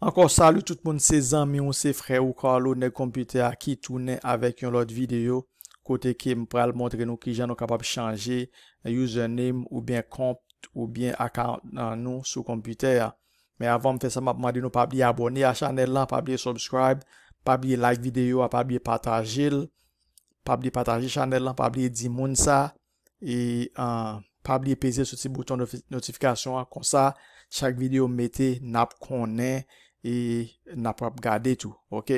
Ankon salu tout moun se zan mi ou se fre ou ka lo ne kompute a ki toune avek yon lot video kote ke m pral montre nou ki jan nou kapap chanje username ou bien compte ou bien akant nan nou sou kompute a me avan m fese m ap mandi nou pa bli abone a chanel lan pa bli subscribe pa bli like video a pa bli pataje pa bli pataje chanel lan pa bli di moun sa e pa bli peze sou ti bouton de notifikasyon a kon sa chak video mette nap konen ankon salu tout moun se zan mi ou se fre ou ka lou ne kompute a ki toune avek yon lot video E nap ap gade tou. Ok.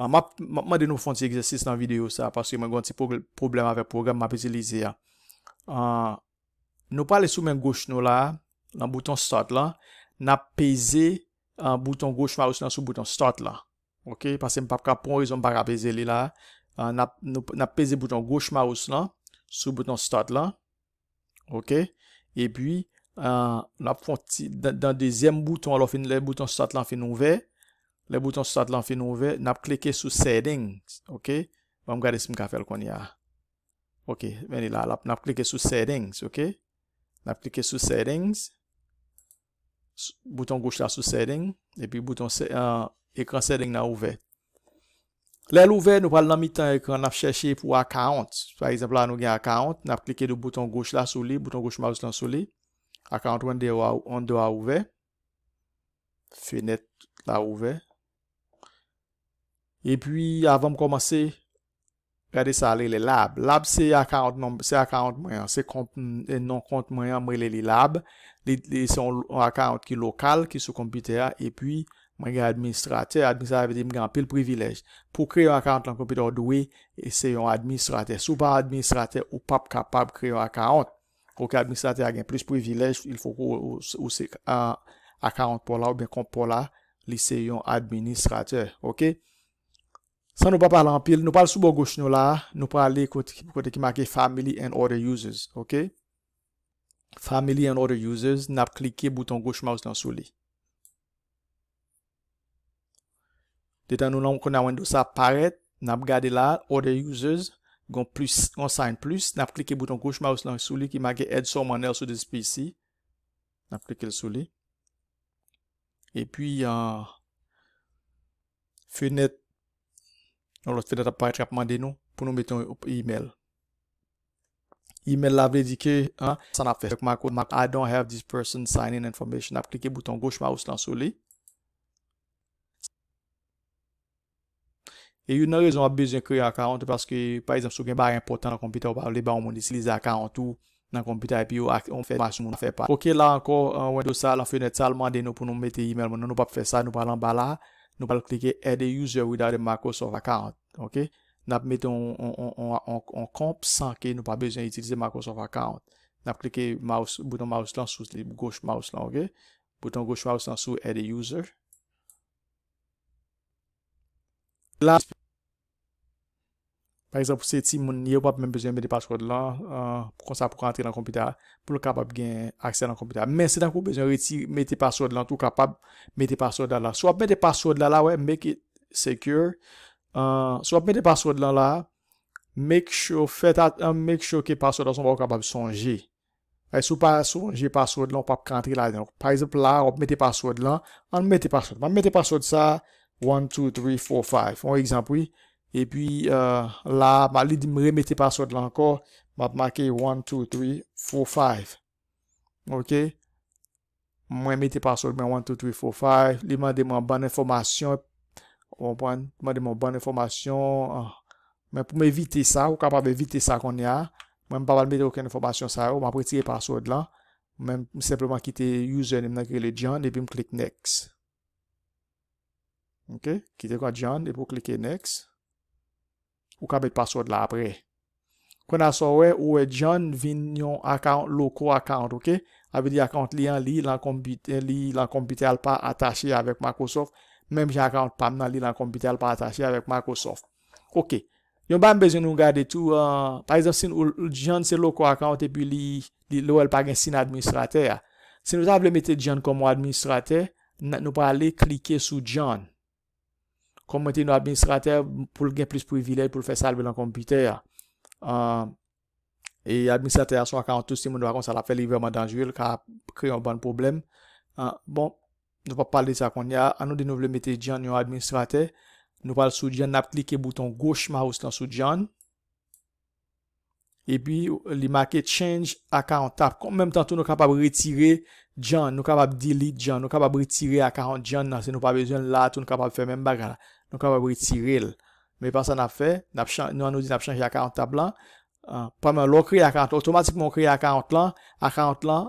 Ah, ma denou fwant se egzesis nan video sa. Paske man gwant se problem avè program. Ma ap eze li ze ya. Ah, nou pale sou men gwoche nou la. Nan bouton start la. Nap eze ah, bouton gwoche ma wos nan sou bouton start la. Ok. Paske m pap kapon rezon bak ap eze li la. Nap eze bouton gwoche ma wos nan. Sou bouton start la. Ok. E pi... Euh, Dan dezyem bouton la fin, le bouton start lan fin ouve Le bouton start lan fin ouve, nap klike sou settings Ok, vam gade sim ka fel kon ya Ok, veni la, nap klike sou settings, ok Nap klike sou settings Bouton gouch la sou settings E pi bouton, ekran euh, settings nan ouve Le louve, nou pal nan mi tan ekran, nap cheshi pou akount Par exemple la nou gen akount, nap klike do bouton gouch la sou li, bouton gouch ma wos lan sou li Akantwen dewa ouve. Fenet la ouve. E pi avan m komase. Gade sa ale le lab. Lab se akant mwen. Se non kont mwen amrele li lab. Se akant ki lokal. Ki sou komputer. E pi mwen gen administrate. Administrate mwen gen pil privilej. Po kre yo akant lan komputer do we. Se yo administrate. Sou pa administrate ou pap kapab kre yo akant. Ou ki administrate agen plus privilej, il fok ou se akant pou la ou ben kon pou la liseyon administrateur, ok? San nou pa pala anpil, nou pal soubo goush nou la, nou pa ale kote ki make Family and Other Users, ok? Family and Other Users, nap klike bouton goush mouse lan sou li. De tan nou nan mwen kona wendou sa paret, nap gade la, Other Users, ok? Gon plus, gon sign plus, nap klike bouton goch ma ou slan souli ki ma ge ed son man el sou desi PC. Nap klike souli. E pi, fenet, nou lot fenet ap pa etrapman de nou, pou nou meton e-mail. E-mail la vredike, san ap fes. Ek mak, I don't have this person's sign-in information. Nap klike bouton goch ma ou slan souli. E yon nan rezon ap bezyen kre akant, paske pa esam sou gen bar impotant nan kompita ou pa li ba ou moun disilize akant ou nan kompita epi ou akant ou moun fè pa. Ok, la anko, wè do sa, la fè net sal mande nou pou nou mette email moun. Nan nou pa fè sa, nou pa lan ba la. Nou pal klikè, add a user without a Microsoft akant. Ok, nap mette, on komp sanke nou pa bezyen itilize Microsoft akant. Nap klikè bouton mouse lan sou, goch mouse lan, ok. Bouton goch mouse lan sou, add a user. La, pa yon se ti moun, yon wap mwen bezwen mwen de password lan, euh, pou sa pou kante lan kompita, pou lò kaba gen aksè lan kompita. Men se dan kou bezwen re ti, mwen de password lan, tou kaba mwen de password lan. Sò wap mwen de password lan la, wè, make it secure. Sò wap mwen de password lan la, make sure, fè tat, euh, make sure ki password lan son wap kaba sonje. Fè sou pasonje password lan, wap kante la. Par exemple la, wap mwen de password lan, an mwen de password. Man mwen de password sa. 1, 2, 3, 4, 5. On exemple, oui. Et puis, euh, là, mali di m remettez password là encore, m ap makez 1, 2, 3, 4, 5. Ok? M remettez password mè 1, 2, 3, 4, 5. Li m adè m an ban informasyon. Ou m adè m an ban informasyon. Mè pou m evitez sa, ou kap ap evitez sa kon y a. M m papal mède okèn informasyon sa. Ou m ap retire password là. M m sepleman kite user, m nan kre le diyan, e bi m klik next. Ok, kite kwa John, e pou klike next. Ou ka bet paswad la apre. Kwen a so we, ou we John vin yon akant, loko akant, ok. A ve di akant li an li, lan kompite eh, al pa atache avek Microsoft. Mem jen akant pam nan li lan kompite al pa atache avek Microsoft. Ok, yon ban bezye nou gade tou, pa e zav sin ou John se loko akant, e pi li, li lò el pa gen sin administrate ya. Sin nou ta vle mette John komo administrate, nou pa ale klike sou John. kon mette nou administrate pou l gen plis privilej pou l fe salbe lan kompite. E administrate a so ak an tou si moun nou akon sa la feliveman danjouel ka kreyon ban problem. Bon, nou pa pal de sa kon ya. Anou de nou vle mette jan nou administrate. Nou pal sou jan aplike bouton gouche mouse lan sou jan. E pi li make change ak an tap kon menm tan tou nou kapab retire. jan, nou kabab delete jan, nou kabab retire akant jan nan, se nou pa bezyon la, tou nou kabab fe men bagana, nou kabab retire el, me pa sa nap fe, nou an nou di nap chanje akant tab lan, ah, prame, lò kre akant, otomatik moun kre akant lan, akant lan,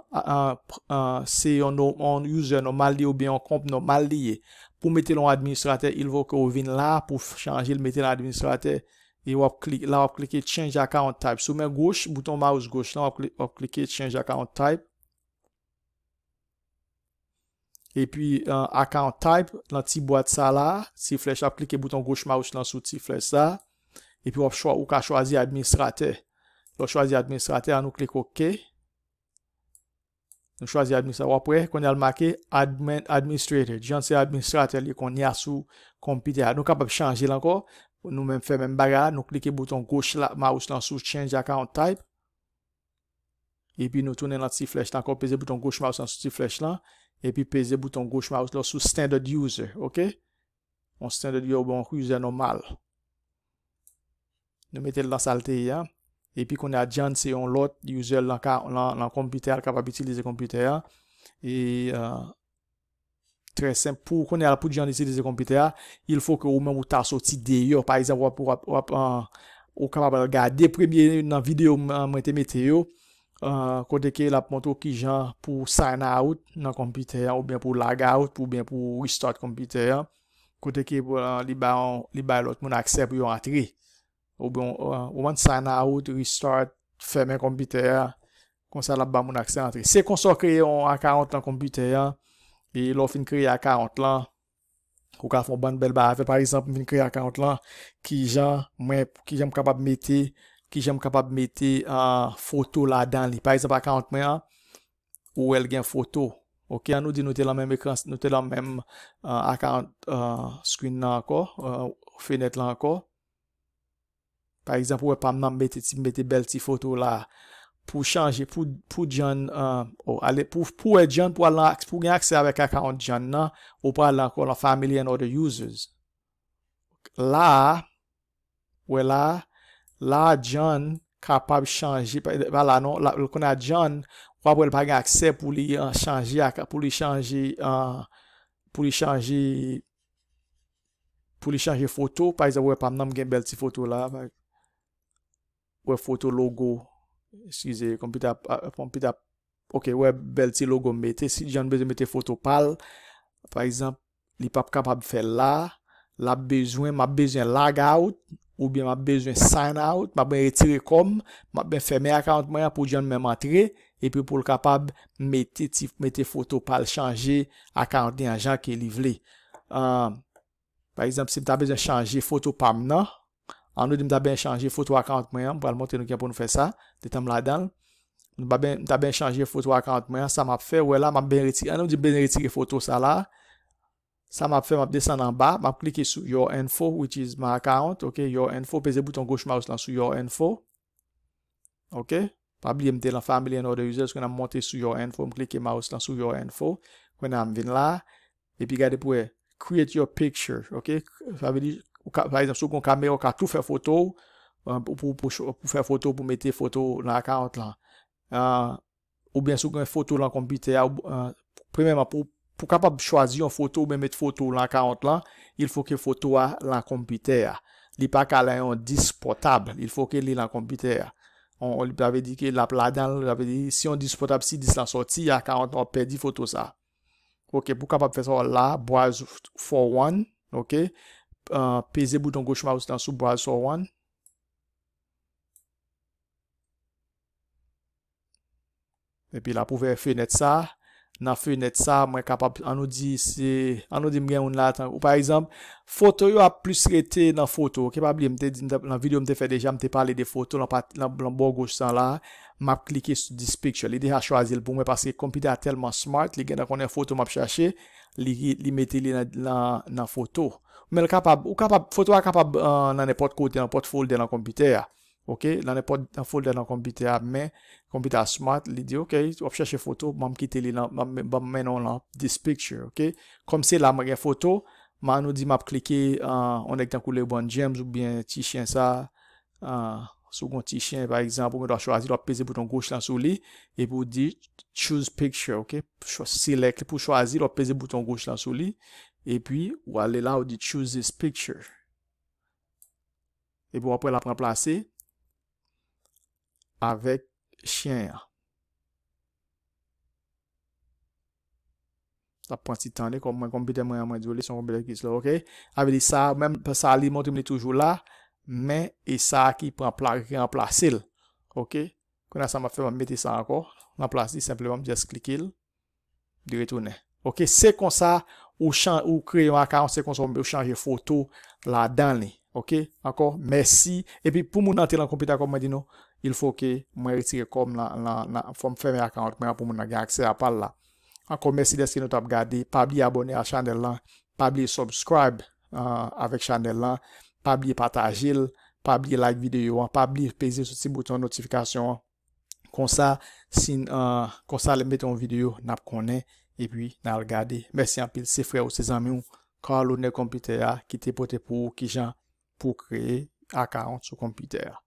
se yon nou, yon user nou, mal di ou bi yon komp nou, mal di ye, pou mette yon administrate, il vò kè ou vin la, pou chanje, il mette yon administrate, il e wò klik, la wò klik e change akant tab, sou men goch, bouton mouse goch, la wò klik e change akant tab, E pi akant type lan ti bwa sa la. Si flesh apklike buton goush mous lan sou ti flesh sa. E pi wap wap wap kwa chwazi administrator. Wap chwazi administrator an nou klike okey. Nou chwazi administrator. Wap wap wap kwenye al make, administrator. Jan se administrator li kon ya sou kompite la. Nou kapap chanje lan kon. Nou men fè men baga la. Nou klike buton goush mous lan sou change akant type. E pi nou tonne lan ti flesh lan kon. Pese buton goush mous lan sou ti flesh lan. epi peze bouton goush mouse la sou standard user, ok? On standard user ou bon kou user normal. Nou metel dan salte ya. Epi konen a jan se yon lot user lan kompite al kapap itilize kompite ya. E, tre sempou, konen a pou jan itilize kompite ya, il fok ou men mouta sou ti deyo. Par exemple, ou kapap al gade premye nan video mante mete yo. Kote euh, ke la ap mwoto ki jan pou sign out nan kompite ya ou bien pou lag out ou bien pou restart kompite ya. Kote ke pou li bay lot mwen aksep yon atri. Ou mwen euh, sign out, restart, fermen kompite ya, konsen la ap ba mwen aksep yon atri. Se konson kre yon akant nan kompite ya, bi yon fin kre akant lan, kou ka fon ban bel bave, par isan pou fin kre akant lan, ki jan mwen, ki jan mw kapap meti, ki jèm kapab meti foto la dan li. Par exemple, akant mè an, ou el gen foto. Ok, an nou di nou te la mèm ekran, nou te la mèm akant screen nan ko, fenet lan ko. Par exemple, ou e pam nan meti bel ti foto la. Pou chanje, pou jen, ou alè, pou e jen, pou gen akse avèk akant jen nan, ou pral la kon la family and other users. La, ou e la, la djan kapab chanji vala nou, l kon a djan wap wèl bagan akse pou li euh, chanji ak, pou li chanji euh, pou li chanji pou li chanji foto pa isan wèp ap nanm gen bel ti foto la wèp foto logo eskize kompita euh, kompita, ok wèp bel ti logo metè, si djan bezwen metè foto pal, pa isan li pap kapab fè la la bezwen, ma bezwen lagout Mwen ap bejwen sign out, mwen ap bejwen retire kom, mwen ap bejwen ferme akant mwen ap pou diyon mwen matre Epi pou l kapab mette foto pal chanje akant ni anjan ki li vle euh, Par exemple si mwen ap bejwen chanje foto pam nan An nou di mwen ap bejwen chanje foto akant mwen ap, mwen ap bejwen chanje foto akant mwen ap, sa mwen ap fe An nou di mwen ap bejwen retire foto sa la sa map fe map desen nan ba, map klike sou your info, which is my account, ok your info, peze bouton goch mouse lan sou your info ok pa bli mte la family and other users kwen am monte sou your info, m klike mouse lan sou your info, kwen am vin la epi gade pou e, create your picture ok, sa ve li pa e zan sou kon kamero ka tou fe foto pou pou pou fe foto pou mete foto nan akant lan ou ben sou kon foto lan kompite a, euh, premen ma pou pou Pou kapap chwazi yon foto, me met foto lan 40 lan, il fò ke foto lan kompite ya. Li pa ka lan yon disk potable, il fò ke li lan kompite ya. On li pa ave di ke la pla dan, si yon disk potable si disk lan soti, ya 40 lan, pe di foto sa. Ok, pou kapap fè so la, browse for one, ok. Euh, Pese bouton gochma ou si dansou, browse for one. E pi la pou fè fenet sa. nan fenet sa, mwen kapab, anou di mgen un la tan, ou par ezamp, foto yo ap plus rete nan foto, kepab li, nan video mte fe deja, mte pale de foto nan bon goche san la, map klike sou disk picture, li de ha chwaze l pou mwen, paske kompite a telman smart, li gen akone foto map chache, li mete li nan foto, mwen kapab, foto euh, a kapab nan ne port kote, nan port folde nan kompite ya, Ok, nan e pod nan folder nan kompite ap men, kompite ap smart, li di ok, wap chache foto, mam kite li nan, mam men nan lan, this picture, ok. Kom se la ma gen foto, man nou di map klike an, uh, an ek tan koule bon jem, zouk byen ti chen sa, an, uh, soukon ti chen, par ekzampo, me do a chwazi, do a peze bouton goch lan sou li, epi ou di, choose picture, ok, chwa select, pou chwazi, do a peze bouton goch lan sou li, epi ou ale la ou di choose this picture. Epi ou apwe la preplase, avèk chen yon. Sa pwant si tan li, kon mwen kompite mwen yon mwen djou li, son kompite ki slo, ok? Avè li sa, mèm sa li, moun di mwen li toujou la, mè, e sa ki pran plak, ki an plasil, ok? Kou na sa mwen fè mwen meti sa akor, an plasil, semplem, jes klikil, diretounen. Ok? Se kon sa, ou kre yon akar, se kon sa mwen bè ou chanje foto, la dan li, ok? Akor, mèsi, epi pou moun nante yon kompite akor m Il fò ke mwen ritire kom la fòm fèmè akant mwen apou mwen a gen aksè apal la. Ankon, mèsi deske nou tap gade. Pabli abone a chanel lan. Pabli subscribe euh, avèk chanel lan. Pabli patajil. Pabli like videyo an. Pabli peze sou ti bouton notifikasyon an. Konsa, konsa euh, le mèt an videyo nap konen. E pwi nan al gade. Mèsi an pil. Se frè ou se zanmè ou kwa lounè kompite ya ki te pote pou ki jan pou kreye akant sou kompite ya.